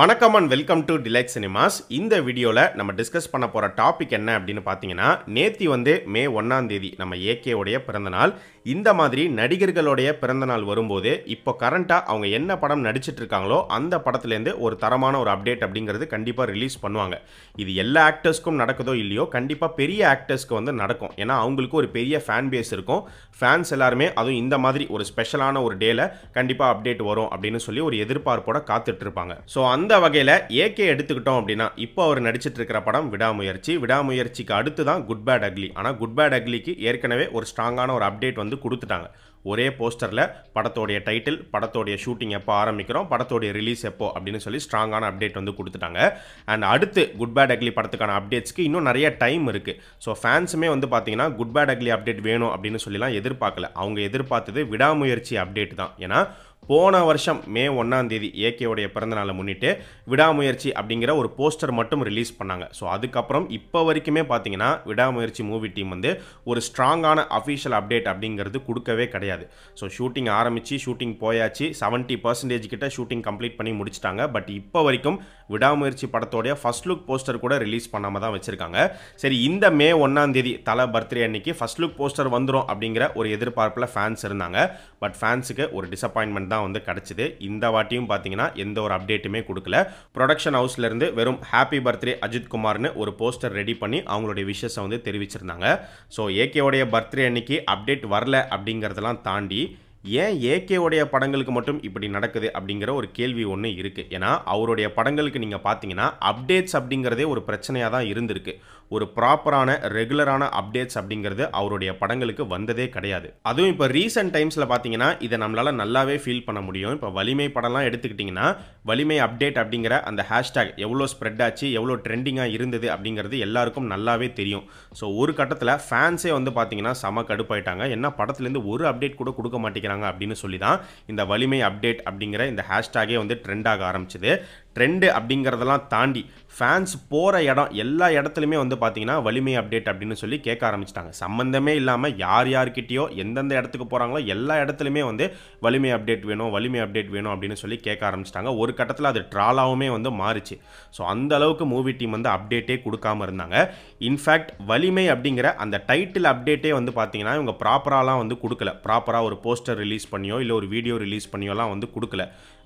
வணக்கம் and welcome to Delight Cinemas இந்த வீடியோவில் நம்ம டிஸ்கஸ் பண்ண போகிற டாபிக் என்ன அப்படின்னு பார்த்தீங்கன்னா நேத்தி வந்து மே ஒன்றாம் தேதி நம்ம ஏகேவுடைய பிறந்தநாள் இந்த மாதிரி நடிகர்களுடைய பிறந்தநாள் வரும்போது இப்போ கரண்ட்டாக அவங்க என்ன படம் நடிச்சிட்டு இருக்காங்களோ அந்த படத்துலேருந்து ஒரு தரமான ஒரு அப்டேட் அப்படிங்கிறது கண்டிப்பாக ரிலீஸ் பண்ணுவாங்க இது எல்லா ஆக்டர்ஸ்க்கும் நடக்குதோ இல்லையோ கண்டிப்பாக பெரிய ஆக்டர்ஸ்க்கு வந்து நடக்கும் ஏன்னா அவங்களுக்கு ஒரு பெரிய ஃபேன் பேஸ் இருக்கும் ஃபேன்ஸ் எல்லாருமே அதுவும் இந்த மாதிரி ஒரு ஸ்பெஷலான ஒரு டேல கண்டிப்பாக அப்டேட் வரும் அப்படின்னு சொல்லி ஒரு எதிர்பார்ப்போட காத்துட்ருப்பாங்க ஸோ அந்த அந்த வகையில் ஏகே எடுத்துக்கிட்டோம் அப்படின்னா இப்போ அவர் நடிச்சிட்டு இருக்கிற படம் விடாமுயற்சி விடாமுயற்சிக்கு அடுத்து தான் குட் பேட் அக்லி ஆனால் குட் பேட் அக்லிக்கு ஏற்கனவே ஒரு ஸ்ட்ராங்கான ஒரு அப்டேட் வந்து கொடுத்துட்டாங்க ஒரே போஸ்டரில் படத்தோடைய டைட்டில் படத்தோடைய ஷூட்டிங் எப்போ ஆரம்பிக்கிறோம் படத்தோடைய ரிலீஸ் எப்போ அப்படின்னு சொல்லி ஸ்ட்ராங்கான அப்டேட் வந்து கொடுத்துட்டாங்க அண்ட் அடுத்து குட் பேட் அக்லி படத்துக்கான அப்டேட்ஸ்க்கு இன்னும் நிறைய டைம் இருக்குது ஸோ ஃபேன்ஸுமே வந்து பார்த்தீங்கன்னா குட் பேட் அக்லி அப்டேட் வேணும் அப்படின்னு சொல்லிலாம் எதிர்பார்க்கல அவங்க எதிர்பார்த்தது விடாமுயற்சி அப்டேட் தான் ஏன்னா போன வருஷம் மே ஒன்றாம் தேதி ஏகேவுடைய பிறந்தநாளை முன்னிட்டு விடாமுயற்சி அப்படிங்கிற ஒரு போஸ்டர் மட்டும் ரிலீஸ் பண்ணாங்க ஸோ அதுக்கப்புறம் இப்போ வரைக்குமே பார்த்தீங்கன்னா விடாமுயற்சி மூவி டீம் வந்து ஒரு ஸ்ட்ராங்கான அஃபிஷியல் அப்டேட் அப்படிங்கிறது கொடுக்கவே கிடையாது ஸோ ஷூட்டிங் ஆரம்பித்து ஷூட்டிங் போயாச்சு செவன்ட்டி பர்சன்டேஜ் கிட்ட ஷூட்டிங் கம்ப்ளீட் பண்ணி முடிச்சிட்டாங்க பட் இப்போ வரைக்கும் விடாமுயற்சி படத்தோடைய ஃபஸ்ட் லுக் போஸ்டர் கூட ரிலீஸ் பண்ணாமல் தான் வச்சுருக்காங்க சரி இந்த மே ஒன்றாம் தேதி தலை பர்த்டே அன்னைக்கு ஃபஸ்ட் லுக் போஸ்டர் வந்துடும் அப்படிங்கிற ஒரு எதிர்பார்ப்பில் ஃபேன்ஸ் இருந்தாங்க பட் ஃபேன்ஸுக்கு ஒரு டிசப்பாயின்மெண்ட் தான் வந்து கிடச்சிது இந்த வாட்டியும் பார்த்தீங்கன்னா எந்த ஒரு அப்டேட்டுமே கொடுக்கல ப்ரொடக்ஷன் ஹவுஸ்லேருந்து வெறும் ஹாப்பி பர்த்டே அஜித் குமார்னு ஒரு போஸ்டர் ரெடி பண்ணி அவங்களுடைய விஷஸை வந்து தெரிவிச்சிருந்தாங்க ஸோ ஏகேவுடைய பர்த்டே அன்னைக்கு அப்டேட் வரல அப்படிங்கிறதெல்லாம் தாண்டி ஏன் ஏகேவுடைய படங்களுக்கு மட்டும் இப்படி நடக்குது அப்படிங்கிற ஒரு கேள்வி ஒன்று இருக்குது ஏன்னா அவருடைய படங்களுக்கு நீங்கள் பார்த்தீங்கன்னா அப்டேட்ஸ் அப்படிங்கிறதே ஒரு பிரச்சனையாக தான் இருந்திருக்கு ஒரு ப்ராப்பரான ரெகுலரான அப்டேட்ஸ் அப்படிங்கிறது அவருடைய படங்களுக்கு வந்ததே கிடையாது அதுவும் இப்போ ரீசெண்ட் டைம்ஸில் பார்த்தீங்கன்னா இதை நம்மளால் நல்லாவே ஃபீல் பண்ண முடியும் இப்போ வலிமை படம்லாம் எடுத்துக்கிட்டிங்கன்னா வலிமை அப்டேட் அப்படிங்கிற அந்த ஹேஷ்டேக் எவ்வளோ ஸ்ப்ரெட் ஆச்சு எவ்வளோ ட்ரெண்டிங்காக இருந்தது அப்படிங்கிறது எல்லாருக்கும் நல்லாவே தெரியும் ஸோ ஒரு கட்டத்தில் ஃபேன்ஸே வந்து பார்த்தீங்கன்னா செம கடுப்பாயிட்டாங்க என்ன படத்துலேருந்து ஒரு அப்டேட் கூட கொடுக்க மாட்டேங்கிறாங்க அப்படின்னு சொல்லி தான் இந்த வலிமை அப்டேட் அப்படிங்கிற இந்த ஹேஷ்டேகே வந்து ட்ரெண்ட் ஆக ஆரம்பிச்சது ட்ரெண்டு அப்படிங்கிறதெல்லாம் தாண்டி ஃபேன்ஸ் போகிற இடம் எல்லா இடத்துலையுமே வந்து பார்த்தீங்கன்னா வலிமை அப்டேட் அப்படின்னு சொல்லி கேட்க ஆரம்பிச்சிட்டாங்க சம்மந்தமே இல்லாமல் யார் யார்கிட்டயோ எந்தெந்த இடத்துக்கு போகிறாங்களோ எல்லா இடத்துலையுமே வந்து வலிமை அப்டேட் வேணும் வலிமை அப்டேட் வேணும் அப்படின்னு சொல்லி கேட்க ஆரம்பிச்சிட்டாங்க ஒரு கட்டத்தில் அது ட்ராலாகவுமே வந்து மாறிச்சு ஸோ அந்த அளவுக்கு மூவி டீம் வந்து அப்டேட்டே கொடுக்காமல் இருந்தாங்க இன்ஃபேக்ட் வலிமை அப்படிங்கிற அந்த டைட்டில் அப்டேட்டே வந்து பார்த்தீங்கன்னா இவங்க ப்ராப்பராலாம் வந்து கொடுக்கல ப்ராப்பராக ஒரு போஸ்டர் ரிலீஸ் பண்ணியோ இல்லை ஒரு வீடியோ ரிலீஸ் பண்ணியோலாம் வந்து கொடுக்கல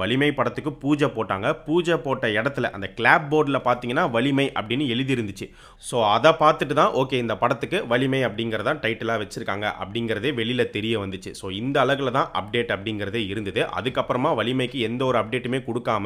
வலிமை படத்துக்கு பூஜை போட்டாங்க பூஜை போட்ட இடத்துல அந்த கிளாப் போர்டில் பார்த்தீங்கன்னா வலிமை அப்படின்னு எழுதியிருந்துச்சு ஸோ அதை பார்த்துட்டு தான் ஓகே இந்த படத்துக்கு வலிமை அப்படிங்கிறதா டைட்டிலாக வச்சுருக்காங்க அப்படிங்கிறதே வெளியில் தெரிய வந்துச்சு ஸோ இந்த அளவில் தான் அப்டேட் அப்படிங்கிறதே இருந்தது அதுக்கப்புறமா வலிமைக்கு எந்த ஒரு அப்டேட்டுமே கொடுக்காம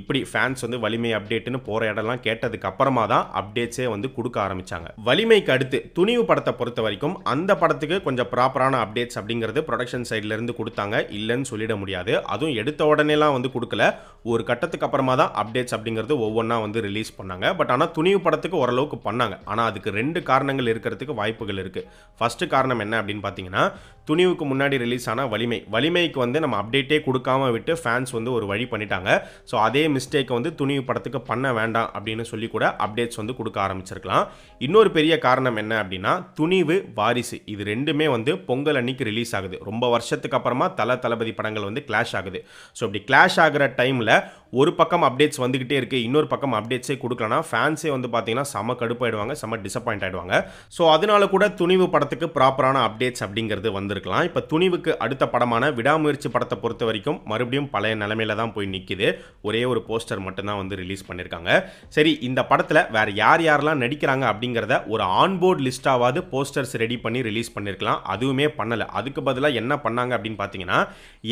இப்படி ஃபேன்ஸ் வந்து வலிமை அப்டேட்டுன்னு போகிற இடம்லாம் கேட்டதுக்கு அப்புறமா தான் அப்டேட்ஸே வந்து கொடுக்க ஆரம்பித்தாங்க வலிமைக்கு அடுத்து துணிவு படத்தை பொறுத்த வரைக்கும் அந்த படத்துக்கு கொஞ்சம் ப்ராப்பரான அப்டேட்ஸ் அப்படிங்கிறது ப்ரொடக்ஷன் சைட்லேருந்து கொடுத்தாங்க இல்லைன்னு சொல்லிட முடியாது அதுவும் எடுத்த உடனேலாம் வந்து கொடுக்கல ஒரு கட்டத்துக்கு அப்புறமா தான் அப்டேட்ஸ் அப்படிங்கிறது ஒவ்வொன்றா வந்து ரிலீஸ் ரிலீஸ் பண்ணாங்க பட் ஆனால் துணிவு படத்துக்கு ஓரளவுக்கு பண்ணாங்க ஆனால் அதுக்கு ரெண்டு காரணங்கள் இருக்கிறதுக்கு வாய்ப்புகள் இருக்குது ஃபஸ்ட்டு காரணம் என்ன அப்படின்னு பார்த்தீங்கன்னா துணிவுக்கு முன்னாடி ரிலீஸ் ஆனால் வலிமை வலிமைக்கு வந்து நம்ம அப்டேட்டே கொடுக்காம விட்டு ஃபேன்ஸ் வந்து ஒரு வழி பண்ணிட்டாங்க ஸோ அதே மிஸ்டேக்கை வந்து துணிவு படத்துக்கு பண்ண வேண்டாம் அப்படின்னு சொல்லி கூட அப்டேட்ஸ் வந்து கொடுக்க ஆரம்பிச்சிருக்கலாம் இன்னொரு பெரிய காரணம் என்ன அப்படின்னா துணிவு வாரிசு இது ரெண்டுமே வந்து பொங்கல் அன்னைக்கு ரிலீஸ் ஆகுது ரொம்ப வருஷத்துக்கு அப்புறமா தல தளபதி படங்கள் வந்து கிளாஷ் ஆகுது ஸோ இப்படி கிளாஷ் ஆகிற டைமில் ஒரு பக்கம் அப்டேட்ஸ் வந்துக்கிட்டே இருக்குது இன்னொரு பக்கம் அப்டேட்ஸே கொடுக்கலனா ஃபேன்ஸே வந்து பார்த்தீங்கன்னா செம கடுப்பாயிடுவாங்க செம டிசப்பாயிண்ட் ஆகிடுவாங்க ஸோ அதனால கூட துணிவு படத்துக்கு ப்ராப்பரான அப்டேட்ஸ் அப்படிங்கிறது வந்துருக்கு இருந்திருக்கலாம் இப்போ துணிவுக்கு அடுத்த படமான விடாமுயற்சி படத்தை பொறுத்த வரைக்கும் மறுபடியும் பழைய நிலமையில தான் போய் நிற்கிது ஒரே ஒரு போஸ்டர் மட்டும்தான் வந்து ரிலீஸ் பண்ணியிருக்காங்க சரி இந்த படத்தில் வேற யார் யாரெல்லாம் நடிக்கிறாங்க அப்படிங்கிறத ஒரு ஆன்போர்ட் லிஸ்ட்டாவது போஸ்டர்ஸ் ரெடி பண்ணி ரிலீஸ் பண்ணியிருக்கலாம் அதுவுமே பண்ணலை அதுக்கு பதிலாக என்ன பண்ணாங்க அப்படின்னு பார்த்தீங்கன்னா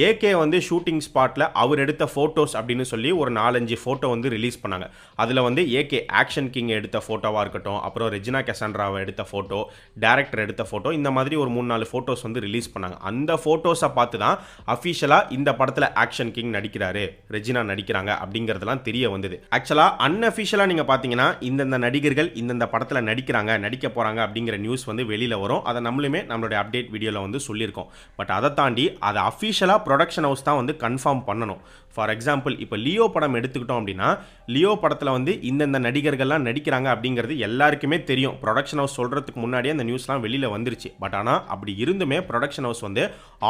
ஏகே வந்து ஷூட்டிங் ஸ்பாட்டில் அவர் எடுத்த ஃபோட்டோஸ் அப்படின்னு சொல்லி ஒரு நாலஞ்சு ஃபோட்டோ வந்து ரிலீஸ் பண்ணாங்க அதில் வந்து ஏகே ஆக்ஷன் கிங் எடுத்த ஃபோட்டோவாக இருக்கட்டும் அப்புறம் ரெஜினா கெசான்ராவை எடுத்த ஃபோட்டோ டேரக்டர் எடுத்த ஃபோட்டோ இந்த மாதிரி ஒரு மூணு நாலு ஃபோட்டோஸ் வந்து ரிலீஸ் ரிலீஸ் பண்ணாங்க அந்த ஃபோட்டோஸை பார்த்து தான் அஃபிஷியலாக இந்த படத்தில் ஆக்ஷன் கிங் நடிக்கிறாரு ரெஜினா நடிக்கிறாங்க அப்படிங்கிறதுலாம் தெரிய வந்தது ஆக்சுவலாக அன்அஃபிஷியலாக நீங்கள் பார்த்தீங்கன்னா இந்தந்த நடிகர்கள் இந்தந்த படத்தில் நடிக்கிறாங்க நடிக்க போகிறாங்க அப்படிங்கிற நியூஸ் வந்து வெளியில் வரும் அதை நம்மளுமே நம்மளுடைய அப்டேட் வீடியோவில் வந்து சொல்லியிருக்கோம் பட் அதை தாண்டி அதை அஃபிஷியலாக ப்ரொடக்ஷன் ஹவுஸ் தான் வந்து கன்ஃபார்ம் பண்ணணும் ஃபார் எக்ஸாம்பிள் இப்போ லியோ படம் எடுத்துக்கிட்டோம் அப்படின்னா லியோ படத்தில் வந்து இந்தந்த நடிகர்கள்லாம் நடிக்கிறாங்க அப்படிங்கிறது எல்லாருக்குமே தெரியும் ப்ரொடக்ஷன் ஹவுஸ் சொல்கிறதுக்கு முன்னாடியே அந்த நியூஸ்லாம் வெளியில் வந்துருச்சு பட் ஆனால் அப்படி இருந்துமே ப்ரொடக்ஷன் ப்ரொடக்ஷன் ஹவுஸ் வந்து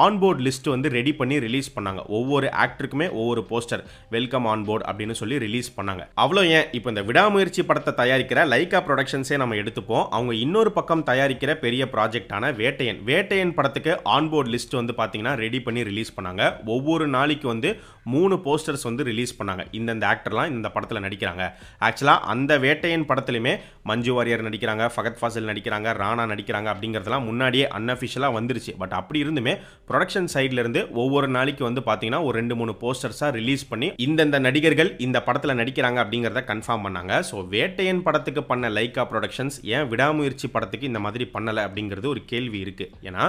ஆன்போர்ட் லிஸ்ட் வந்து ரெடி பண்ணி ரிலீஸ் பண்ணாங்க ஒவ்வொரு ஆக்டருக்குமே ஒவ்வொரு போஸ்டர் வெல்கம் ஆன்போர்ட் அப்படின்னு சொல்லி ரிலீஸ் பண்ணாங்க அவ்வளோ ஏன் இப்போ இந்த விடாமுயற்சி படத்தை தயாரிக்கிற லைக்கா ப்ரொடக்ஷன்ஸே நம்ம எடுத்துப்போம் அவங்க இன்னொரு பக்கம் தயாரிக்கிற பெரிய ப்ராஜெக்டான வேட்டையன் வேட்டையன் படத்துக்கு ஆன்போர்ட் லிஸ்ட் வந்து பார்த்தீங்கன்னா ரெடி பண்ணி ரிலீஸ் பண்ணாங்க ஒவ்வொரு நாளைக்கு வந்து மூணு போஸ்டர்ஸ் வந்து ரிலீஸ் பண்ணாங்க இந்தந்த ஆக்டர்லாம் இந்த படத்தில் நடிக்கிறாங்க ஆக்சுவலாக அந்த வேட்டையன் படத்துலையுமே மஞ்சு வாரியர் நடிக்கிறாங்க ஃபகத் ஃபாசில் நடிக்கிறாங்க ராணா நடிக்கிறாங்க அப்படிங்கிறதுலாம் முன்னாடியே அன்அஃபிஷியலாக வந்துருச்சு பட் அப்படி இருந்துமே ப்ரொடக்ஷன் சைட்லேருந்து ஒவ்வொரு நாளைக்கு வந்து பார்த்தீங்கன்னா ஒரு ரெண்டு மூணு போஸ்டர்ஸாக ரிலீஸ் பண்ணி இந்தந்த நடிகர்கள் இந்த படத்தில் நடிக்கிறாங்க அப்படிங்கிறத கன்ஃபார்ம் பண்ணாங்க ஸோ வேட்டையன் படத்துக்கு பண்ண லைக்கா ப்ரொடக்ஷன்ஸ் ஏன் விடாமுயற்சி படத்துக்கு இந்த மாதிரி பண்ணலை அப்படிங்கிறது ஒரு கேள்வி இருக்குது ஏன்னா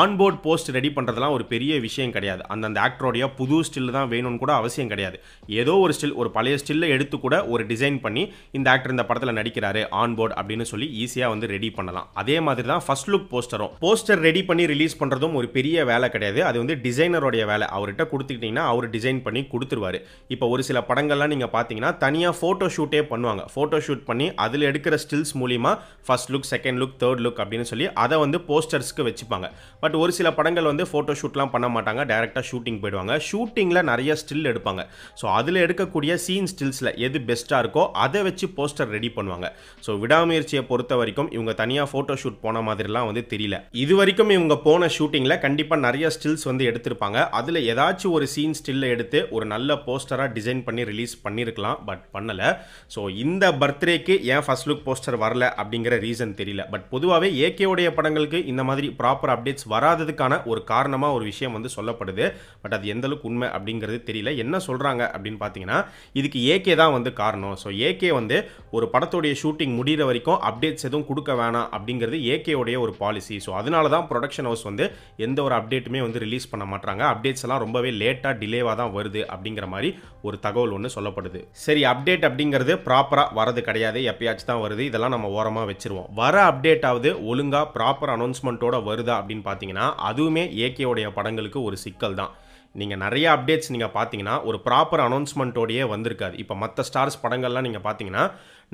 ஆன்போர்ட் போஸ்ட் ரெடி பண்ணுறதுலாம் ஒரு பெரிய விஷயம் கிடையாது அந்தந்த ஆக்டரோடைய புது ஸ்டில் தான் வேணும்னு கூட அவசியம் கிடையாது ஏதோ ஒரு ஸ்டில் ஒரு பழைய ஸ்டில்லை எடுத்து கூட ஒரு டிசைன் பண்ணி இந்த ஆக்டர் இந்த படத்தில் நடிக்கிறாரு ஆன்போர்ட் அப்படின்னு சொல்லி ஈஸியாக வந்து ரெடி பண்ணலாம் அதே மாதிரி தான் ஃபர்ஸ்ட் லுக் போஸ்டரும் போஸ்டர் ரெடி பண்ணி ரிலீஸ் பண்ணுறதும் ஒரு பெரிய வேலை கிடையாது அது வந்து டிசைனருடைய வேலை அவர்கிட்ட கொடுத்துக்கிட்டிங்கன்னா அவர் டிசைன் பண்ணி கொடுத்துருவார் இப்போ ஒரு சில படங்கள்லாம் நீங்கள் பார்த்தீங்கன்னா தனியாக ஃபோட்டோ ஷூட்டே பண்ணுவாங்க ஃபோட்டோ ஷூட் பண்ணி அதில் எடுக்கிற ஸ்டில்ஸ் மூலிமா first look second look third look அப்படின்னு சொல்லி அதை வந்து போஸ்டர்ஸ்க்கு வச்சுப்பாங்க பட் ஒரு சில படங்கள் வந்து ஃபோட்டோ ஷூட்லாம் பண்ண மாட்டாங்க டேரெக்டாக ஷூட்டிங் போயிடுவாங்க ஷூட்டிங்கில் நிறைய ஸ்டில் எடுப்பாங்க ஸோ அதில் எடுக்கக்கூடிய சீன் ஸ்டில்ஸில் எது பெஸ்ட்டாக இருக்கோ அதை வச்சு போஸ்டர் ரெடி பண்ணுவாங்க ஸோ விடாமுயற்சியை பொறுத்த வரைக்கும் இவங்க தனியாக ஃபோட்டோ ஷூட் போன மாதிரிலாம் வந்து தெரியல இது வரைக்கும் இவங்க போன ஷூட்டிங்கில் கண்டிப்பாக நிறைய ஸ்டில்ஸ் வந்து எடுத்திருப்பாங்க அதில் ஏதாச்சும் ஒரு சீன் ஸ்டில்லை எடுத்து ஒரு நல்ல போஸ்டராக டிசைன் பண்ணி ரிலீஸ் பண்ணியிருக்கலாம் பட் பண்ணலை ஸோ இந்த பர்த்டேக்கு ஏன் ஃபஸ்ட் லுக் போஸ்டர் வரல அப்படிங்கிற ரீசன் தெரியல பட் பொதுவாகவே ஏகேவுடைய படங்களுக்கு இந்த மாதிரி ப்ராப்பர் அப்டேட்ஸ் வராததுக்கான ஒரு காரணமாக ஒரு விஷயம் வந்து சொல்லப்படுது பட் அது எந்தளவுக்கு உண்மை அப்படிங்கிறது தெரியல என்ன சொல்கிறாங்க அப்படின்னு பார்த்தீங்கன்னா இதுக்கு ஏகே தான் வந்து காரணம் ஸோ ஏகே வந்து ஒரு படத்துடைய ஷூட்டிங் முடிகிற வரைக்கும் அப்டேட்ஸ் எதுவும் கொடுக்க வேணாம் அப்படிங்கிறது ஏகேவுடைய ஒரு பாலிசி ஸோ அதனால தான் ப்ரொடக்ஷன் ஹவுஸ் வந்து எந்த ஒரு அப்டேட்டுமே வந்து ரிலீஸ் பண்ண மாட்டாங்க அப்டேட்ஸ் எல்லாம் ரொம்பவே லேட்டாக டிலேவாக தான் வருது அப்படிங்கிற மாதிரி ஒரு தகவல் ஒன்று சொல்லப்படுது சரி அப்டேட் அப்படிங்கிறது ப்ராப்பராக வரது கிடையாது எப்பயாச்சும் தான் வருது இதெல்லாம் நம்ம ஓரமாக வச்சிருவோம் வர அப்டேட்டாவது ஒழுங்காக ப்ராப்பர் அனௌன்ஸ்மெண்ட்டோட வருதா அப்படின்னு பார்த்தீங்கன்னா பார்த்தீங்கன்னா அதுவுமே ஏகேவுடைய படங்களுக்கு ஒரு சிக்கல் தான் நீங்கள் நிறைய அப்டேட்ஸ் நீங்கள் பார்த்தீங்கன்னா ஒரு ப்ராப்பர் அனௌன்ஸ்மெண்ட்டோடையே வந்திருக்காது இப்போ மற்ற ஸ்டார்ஸ் படங்கள்லாம் நீங்கள் பார்த்தீங்கன்னா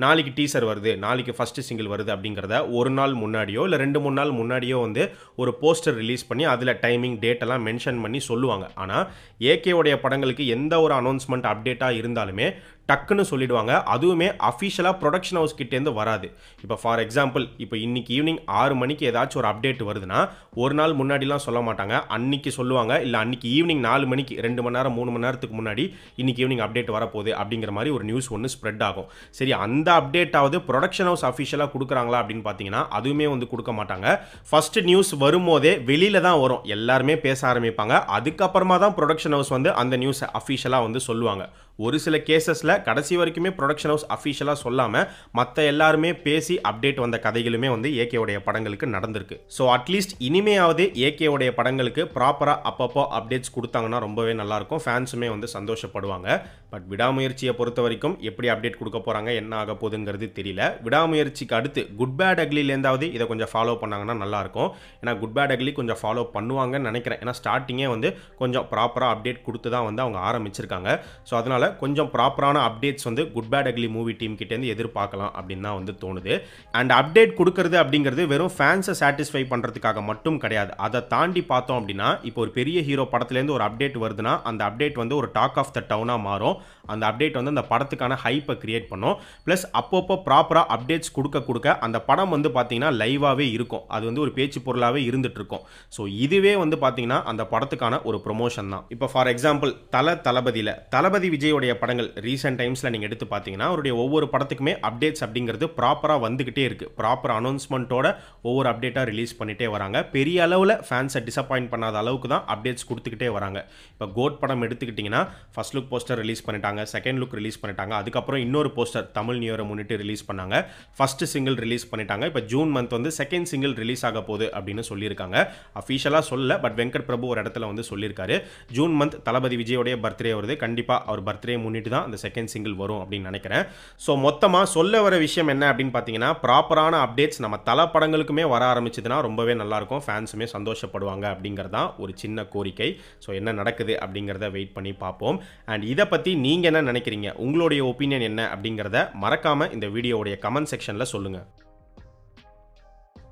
நாளைக்கு டீசர் வருது நாளைக்கு ஃபஸ்ட்டு சிங்கிள் வருது அப்படிங்கிறத ஒரு நாள் முன்னாடியோ இல்லை ரெண்டு மூணு நாள் முன்னாடியோ வந்து ஒரு போஸ்டர் ரிலீஸ் பண்ணி அதில் டைமிங் டேட்டெல்லாம் மென்ஷன் பண்ணி சொல்லுவாங்க ஆனால் ஏகேவுடைய படங்களுக்கு எந்த ஒரு அனௌன்ஸ்மெண்ட் அப்டேட்டாக இருந்தாலுமே டக்குன்னு சொல்லிடுவாங்க அதுவுமே அஃபிஷியலாக ப்ரொடக்ஷன் ஹவுஸ் கிட்டேருந்து வராது இப்போ ஃபார் எக்ஸாம்பிள் இப்போ இன்னைக்கு ஈவினிங் ஆறு மணிக்கு ஏதாச்சும் ஒரு அப்டேட் வருதுன்னா ஒரு நாள் முன்னாடிலாம் சொல்ல மாட்டாங்க அன்னைக்கு சொல்லுவாங்க இல்லை அன்னைக்கு ஈவினிங் நாலு மணிக்கு ரெண்டு மணி நேரம் மூணு மணி நேரத்துக்கு முன்னாடி இன்னைக்கு ஈவினிங் அப்டேட் வரப்போகுது அப்படிங்கிற மாதிரி ஒரு நியூஸ் ஒன்று ஸ்ப்ரெட் ஆகும் சரி அந்த அப்டேட்டாவது ப்ரொடக்ஷன் ஹவுஸ் அஃபிஷியலாக கொடுக்குறாங்களா அப்படின்னு பார்த்தீங்கன்னா அதுவுமே வந்து கொடுக்க மாட்டாங்க ஃபர்ஸ்ட் நியூஸ் வரும்போதே வெளியில தான் வரும் எல்லாருமே பேச ஆரம்பிப்பாங்க அதுக்கப்புறமா தான் ப்ரொடக்ஷன் ஹவுஸ் வந்து அந்த நியூஸை அஃபிஷியலாக வந்து சொல்லுவாங்க ஒரு சில கேசஸில் கடைசி வரைக்குமே ப்ரொடக்ஷன் ஹவுஸ் அஃபிஷியலாக சொல்லாமல் மற்ற எல்லாருமே பேசி அப்டேட் வந்த கதைகளுமே வந்து ஏகேவுடைய படங்களுக்கு நடந்திருக்கு ஸோ அட்லீஸ்ட் இனிமையாவது ஏகேவுடைய படங்களுக்கு ப்ராப்பராக அப்பப்போ அப்டேட்ஸ் கொடுத்தாங்கன்னா ரொம்பவே நல்லாயிருக்கும் ஃபேன்ஸுமே வந்து சந்தோஷப்படுவாங்க பட் விடாமுயற்சியை பொறுத்த வரைக்கும் எப்படி அப்டேட் கொடுக்க போகிறாங்க என்ன ஆக போகுதுங்கிறது தெரியல விடாமுயற்சிக்கு அடுத்து குட் பேட் அக்லிலேருந்தாவது இதை கொஞ்சம் ஃபாலோ பண்ணாங்கன்னா நல்லாயிருக்கும் ஏன்னா குட் பேட் அக்லி கொஞ்சம் ஃபாலோ பண்ணுவாங்கன்னு நினைக்கிறேன் ஏன்னா ஸ்டார்டிங்கே வந்து கொஞ்சம் ப்ராப்பராக அப்டேட் கொடுத்து தான் வந்து அவங்க ஆரம்பிச்சிருக்காங்க ஸோ அதனால் கொஞ்சம் ப்ராப்பரான அப்டேட்ஸ் வந்து Good Bad Ugly movie team கிட்டேருந்து எதிர்பார்க்கலாம் அப்படின்னு தான் வந்து தோணுது அண்ட் அப்டேட் கொடுக்கறது அப்படிங்கிறது வெறும் ஃபேன்ஸை சாட்டிஸ்ஃபை பண்ணுறதுக்காக மட்டும் கிடையாது அதை தாண்டி பார்த்தோம் அப்படின்னா இப்போ ஒரு பெரிய ஹீரோ படத்துலேருந்து ஒரு அப்டேட் வருதுன்னா அந்த அப்டேட் வந்து ஒரு டாக் ஆஃப் த டவுனாக மாறும் அந்த அப்டேட் வந்து அந்த படத்துக்கான ஹைப்பை கிரியேட் பண்ணும் ப்ளஸ் அப்பப்போ ப்ராப்பராக அப்டேட்ஸ் கொடுக்க கொடுக்க அந்த படம் வந்து பார்த்திங்கன்னா லைவாகவே இருக்கும் அது வந்து ஒரு பேச்சு பொருளாகவே இருந்துகிட்ருக்கும் ஸோ இதுவே வந்து பார்த்திங்கன்னா அந்த படத்துக்கான ஒரு ப்ரொமோஷன் தான் இப்போ ஃபார் எக்ஸாம்பிள் தல தளபதியில் தளபதி விஜய் விஜயோடைய படங்கள் ரீசெண்ட் டைம்ஸில் நீங்கள் எடுத்து பார்த்தீங்கன்னா அவருடைய ஒவ்வொரு படத்துக்குமே அப்டேட்ஸ் அப்படிங்கிறது ப்ராப்பராக வந்துக்கிட்டே இருக்குது ப்ராப்பர் அனௌன்ஸ்மெண்ட்டோட ஒவ்வொரு அப்டேட்டாக ரிலீஸ் பண்ணிகிட்டே வராங்க பெரிய அளவில் ஃபேன்ஸை டிசப்பாயின்ட் பண்ணாத அளவுக்கு தான் அப்டேட்ஸ் கொடுத்துக்கிட்டே வராங்க இப்போ கோட் படம் எடுத்துக்கிட்டிங்கன்னா ஃபஸ்ட் லுக் போஸ்டர் ரிலீஸ் பண்ணிட்டாங்க செகண்ட் லுக் ரிலீஸ் பண்ணிட்டாங்க அதுக்கப்புறம் இன்னொரு போஸ்டர் தமிழ் நியூரை முன்னிட்டு ரிலீஸ் பண்ணாங்க ஃபஸ்ட்டு சிங்கிள் ரிலீஸ் பண்ணிட்டாங்க இப்போ ஜூன் மந்த் வந்து செகண்ட் சிங்கிள் ரிலீஸ் ஆக போகுது அப்படின்னு சொல்லியிருக்காங்க அஃபிஷியலாக சொல்ல பட் வெங்கட் பிரபு ஒரு இடத்துல வந்து சொல்லியிருக்காரு ஜூன் மந்த் தளபதி விஜயோடைய பர்த்டே வருது கண்டிப்பாக அவர் பர்த் பர்த்டே முன்னிட்டு தான் அந்த செகண்ட் சிங்கிள் வரும் அப்படின்னு நினைக்கிறேன் ஸோ மொத்தமாக சொல்ல வர விஷயம் என்ன அப்படின்னு பார்த்தீங்கன்னா ப்ராப்பரான அப்டேட்ஸ் நம்ம தல படங்களுக்குமே வர ஆரம்பிச்சதுன்னா ரொம்பவே நல்லாயிருக்கும் ஃபேன்ஸுமே சந்தோஷப்படுவாங்க அப்படிங்கிறதான் ஒரு சின்ன கோரிக்கை ஸோ என்ன நடக்குது அப்படிங்கிறத வெயிட் பண்ணி பார்ப்போம் அண்ட் இதை பற்றி நீங்கள் என்ன நினைக்கிறீங்க உங்களுடைய ஒப்பீனியன் என்ன அப்படிங்கிறத மறக்காமல் இந்த வீடியோவுடைய கமெண்ட் செக்ஷனில் சொல்லுங்கள்